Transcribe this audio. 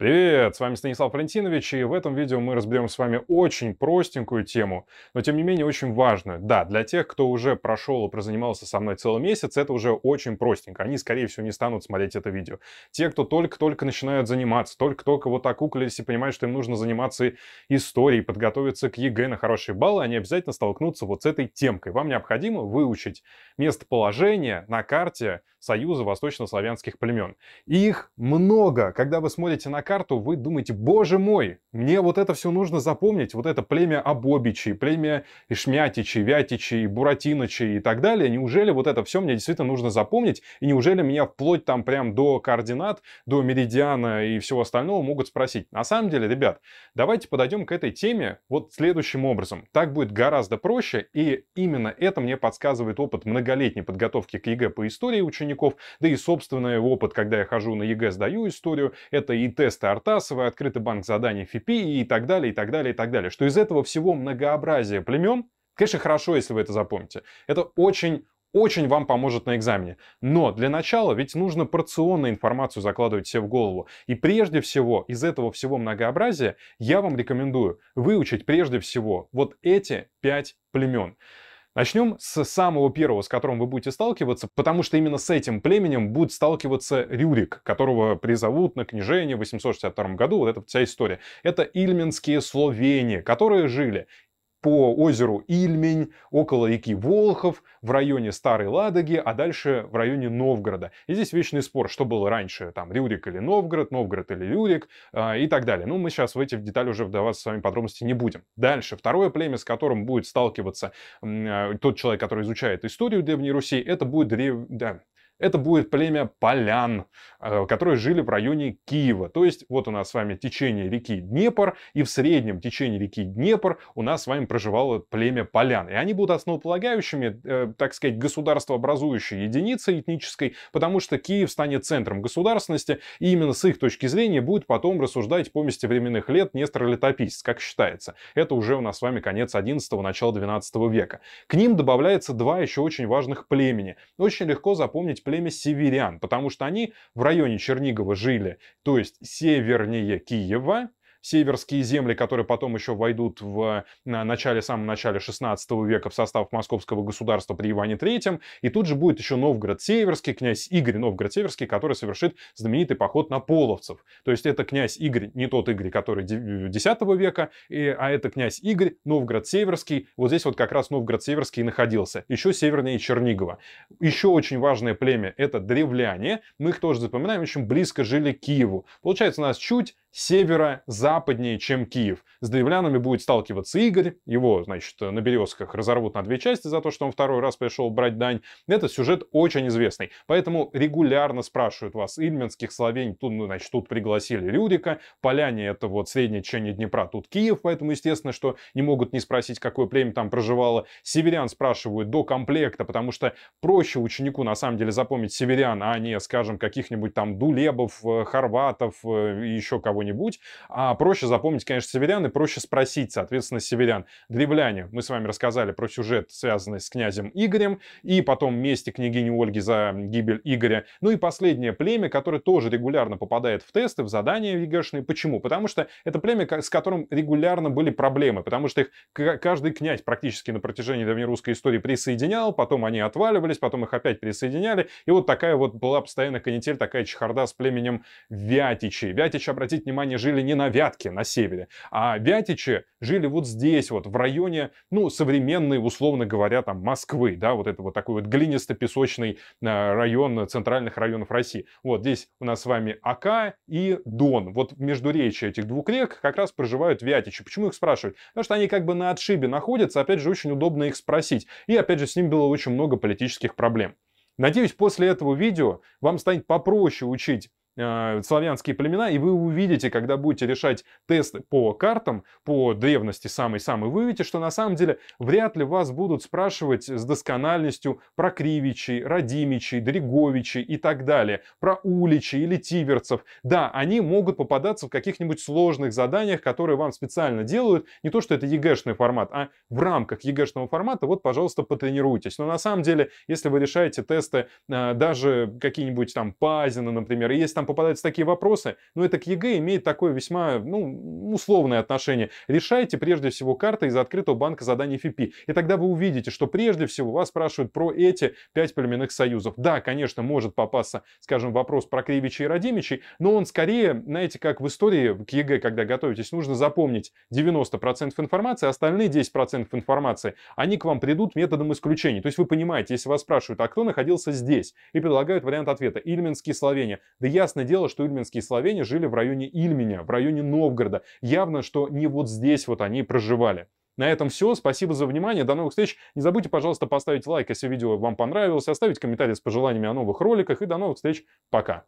Привет, с вами Станислав Валентинович, и в этом видео мы разберем с вами очень простенькую тему, но тем не менее очень важную. Да, для тех, кто уже прошел и прозанимался со мной целый месяц, это уже очень простенько, они, скорее всего, не станут смотреть это видео. Те, кто только-только начинают заниматься, только-только вот так окуклились и понимают, что им нужно заниматься историей, подготовиться к ЕГЭ на хорошие баллы, они обязательно столкнутся вот с этой темкой. Вам необходимо выучить местоположение на карте Союза восточнославянских племен. их много. Когда вы смотрите на карту, вы думаете, боже мой, мне вот это все нужно запомнить, вот это племя Обобичей, племя ишмятичи, вятичи, буратиночи и так далее. Неужели вот это все мне действительно нужно запомнить? И неужели меня вплоть там прям до координат, до меридиана и всего остального могут спросить? На самом деле, ребят, давайте подойдем к этой теме вот следующим образом. Так будет гораздо проще, и именно это мне подсказывает опыт многолетней подготовки к ЕГЭ по истории учеников, да и собственный опыт, когда я хожу на ЕГЭ, сдаю историю. Это и тесты Артасова, открытый банк заданий Чипи и так далее, и так далее, и так далее. Что из этого всего многообразие племен, конечно, хорошо, если вы это запомните. Это очень очень вам поможет на экзамене. Но для начала ведь нужно порционно информацию закладывать себе в голову. И прежде всего, из этого всего многообразия я вам рекомендую выучить прежде всего вот эти пять племен. Начнем с самого первого, с которым вы будете сталкиваться, потому что именно с этим племенем будет сталкиваться Рюрик, которого призовут на княжение в 862 году, вот эта вся история. Это ильменские словени, которые жили по озеру Ильмень, около реки Волхов, в районе Старой Ладоги, а дальше в районе Новгорода. И здесь вечный спор, что было раньше, там, Рюрик или Новгород, Новгород или Рюрик э, и так далее. Ну, мы сейчас в эти детали уже вдаваться с вами подробности не будем. Дальше, второе племя, с которым будет сталкиваться э, тот человек, который изучает историю Древней Руси, это будет древ... да, это будет племя полян, э, которые жили в районе Киева. То есть вот у нас с вами течение реки Днепр, и в среднем течении реки Днепр у нас с вами проживало племя полян. И они будут основополагающими, э, так сказать, государствообразующей единицей этнической, потому что Киев станет центром государственности, и именно с их точки зрения будет потом рассуждать по помести временных лет Нестор Летописец, как считается. Это уже у нас с вами конец 11-го, начало 12 века. К ним добавляется два еще очень важных племени. Очень легко запомнить племя северян, потому что они в районе Чернигова жили, то есть севернее Киева, северские земли, которые потом еще войдут в начале, самом начале 16 века в состав московского государства при Иване III. И тут же будет еще Новгород Северский, князь Игорь Новгород Северский, который совершит знаменитый поход на половцев. То есть это князь Игорь, не тот Игорь, который 10 века, а это князь Игорь, Новгород Северский. Вот здесь вот как раз Новгород Северский и находился. Еще севернее Чернигова. Еще очень важное племя — это древляне. Мы их тоже запоминаем, очень близко жили к Киеву. Получается, у нас чуть северо-западнее, чем Киев. С древлянами будет сталкиваться Игорь. Его, значит, на березках разорвут на две части за то, что он второй раз пришел брать дань. Этот сюжет очень известный. Поэтому регулярно спрашивают вас ильменских словень. Тут, ну, значит, тут пригласили Рюрика. Поляне это вот среднее течение Днепра. Тут Киев, поэтому естественно, что не могут не спросить, какое племя там проживало. Северян спрашивают до комплекта, потому что проще ученику на самом деле запомнить северян, а не, скажем, каких-нибудь там дулебов, э, хорватов э, и еще кого кого-нибудь. А проще запомнить, конечно, северян и проще спросить, соответственно, северян. Древляне. Мы с вами рассказали про сюжет, связанный с князем Игорем, и потом мести княгини Ольги за гибель Игоря. Ну и последнее племя, которое тоже регулярно попадает в тесты, в задания ЕГЭшные. Почему? Потому что это племя, с которым регулярно были проблемы, потому что их каждый князь практически на протяжении древнерусской истории присоединял, потом они отваливались, потом их опять присоединяли, и вот такая вот была постоянная канитель, такая чехарда с племенем Вятичей. Вятич, обратите внимание, жили не на Вятке на севере, а вятичи жили вот здесь, вот в районе, ну, современной, условно говоря, там, Москвы, да, вот это вот такой вот глинисто-песочный э, район, центральных районов России. Вот здесь у нас с вами Ака и Дон. Вот между речи этих двух рек как раз проживают вятичи. Почему их спрашивают? Потому что они как бы на отшибе находятся, опять же, очень удобно их спросить. И, опять же, с ним было очень много политических проблем. Надеюсь, после этого видео вам станет попроще учить Э, славянские племена, и вы увидите, когда будете решать тесты по картам, по древности самой-самой, вы увидите, что на самом деле вряд ли вас будут спрашивать с доскональностью про Кривичей, Радимичей, Дриговичей и так далее, про Уличей или Тиверцев. Да, они могут попадаться в каких-нибудь сложных заданиях, которые вам специально делают, не то, что это ЕГЭшный формат, а в рамках ЕГЭшного формата, вот, пожалуйста, потренируйтесь. Но на самом деле, если вы решаете тесты, э, даже какие-нибудь там Пазина, например, и есть там попадаются такие вопросы, но это к ЕГЭ имеет такое весьма, ну, условное отношение. Решайте прежде всего карты из открытого банка заданий ФИПИ. И тогда вы увидите, что прежде всего вас спрашивают про эти пять племенных союзов. Да, конечно, может попасться, скажем, вопрос про Кривичей и Радимичей, но он скорее, знаете, как в истории к ЕГЭ, когда готовитесь, нужно запомнить 90% информации, а остальные 10% информации, они к вам придут методом исключений. То есть вы понимаете, если вас спрашивают, а кто находился здесь, и предлагают вариант ответа, Ильменские Словения. Да ясно, Ясно дело, что ильменские славяне жили в районе Ильменя, в районе Новгорода. Явно, что не вот здесь вот они проживали. На этом все. Спасибо за внимание. До новых встреч. Не забудьте, пожалуйста, поставить лайк, если видео вам понравилось, оставить комментарий с пожеланиями о новых роликах. И до новых встреч. Пока.